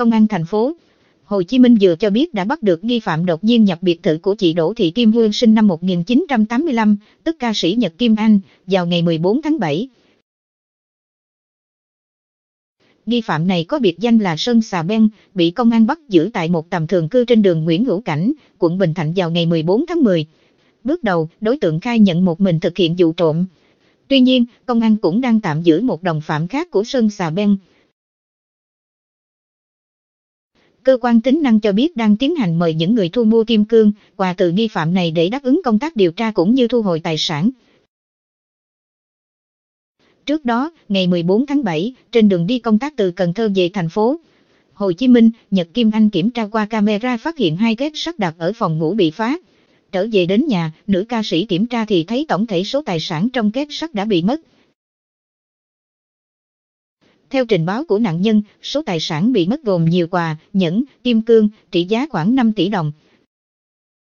Công an thành phố, Hồ Chí Minh vừa cho biết đã bắt được nghi phạm đột nhiên nhập biệt thự của chị Đỗ Thị Kim Hương sinh năm 1985, tức ca sĩ Nhật Kim Anh, vào ngày 14 tháng 7. Nghi phạm này có biệt danh là Sơn Xà Ben, bị công an bắt giữ tại một tầm thường cư trên đường Nguyễn Hữu Cảnh, quận Bình Thạnh vào ngày 14 tháng 10. Bước đầu, đối tượng khai nhận một mình thực hiện vụ trộm. Tuy nhiên, công an cũng đang tạm giữ một đồng phạm khác của Sơn Xà Ben cơ quan tính năng cho biết đang tiến hành mời những người thu mua kim cương, quà từ nghi phạm này để đáp ứng công tác điều tra cũng như thu hồi tài sản. Trước đó, ngày 14 tháng 7, trên đường đi công tác từ Cần Thơ về thành phố, Hồ Chí Minh, Nhật Kim Anh kiểm tra qua camera phát hiện hai két sắt đặt ở phòng ngủ bị phá. Trở về đến nhà, nữ ca sĩ kiểm tra thì thấy tổng thể số tài sản trong két sắt đã bị mất. Theo trình báo của nạn nhân, số tài sản bị mất gồm nhiều quà, nhẫn, kim cương, trị giá khoảng 5 tỷ đồng,